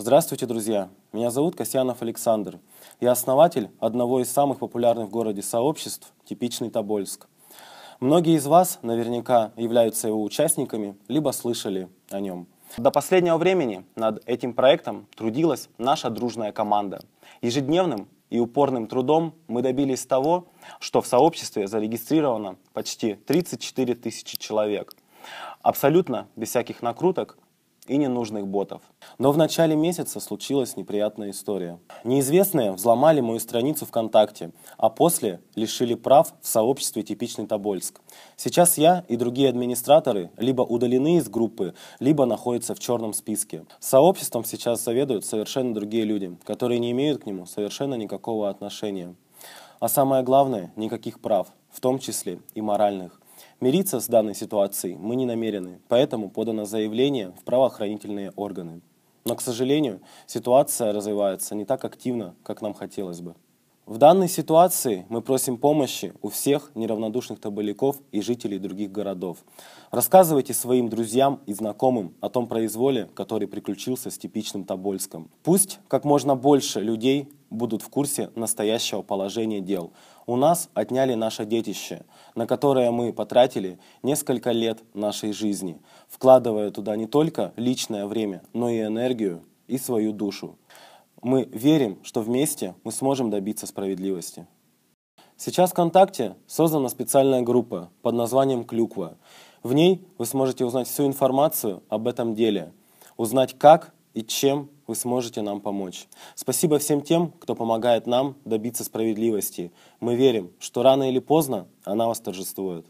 Здравствуйте, друзья! Меня зовут Касьянов Александр. Я основатель одного из самых популярных в городе сообществ «Типичный Тобольск». Многие из вас наверняка являются его участниками, либо слышали о нем. До последнего времени над этим проектом трудилась наша дружная команда. Ежедневным и упорным трудом мы добились того, что в сообществе зарегистрировано почти 34 тысячи человек. Абсолютно без всяких накруток и ненужных ботов – но в начале месяца случилась неприятная история. Неизвестные взломали мою страницу ВКонтакте, а после лишили прав в сообществе «Типичный Тобольск». Сейчас я и другие администраторы либо удалены из группы, либо находятся в черном списке. Сообществом сейчас заведуют совершенно другие люди, которые не имеют к нему совершенно никакого отношения. А самое главное, никаких прав, в том числе и моральных. Мириться с данной ситуацией мы не намерены, поэтому подано заявление в правоохранительные органы. Но, к сожалению, ситуация развивается не так активно, как нам хотелось бы. В данной ситуации мы просим помощи у всех неравнодушных табаляков и жителей других городов. Рассказывайте своим друзьям и знакомым о том произволе, который приключился с типичным Тобольском. Пусть как можно больше людей будут в курсе настоящего положения дел. У нас отняли наше детище, на которое мы потратили несколько лет нашей жизни, вкладывая туда не только личное время, но и энергию и свою душу. Мы верим, что вместе мы сможем добиться справедливости. Сейчас ВКонтакте создана специальная группа под названием «Клюква». В ней вы сможете узнать всю информацию об этом деле, узнать, как и чем вы сможете нам помочь. Спасибо всем тем, кто помогает нам добиться справедливости. Мы верим, что рано или поздно она восторжествует.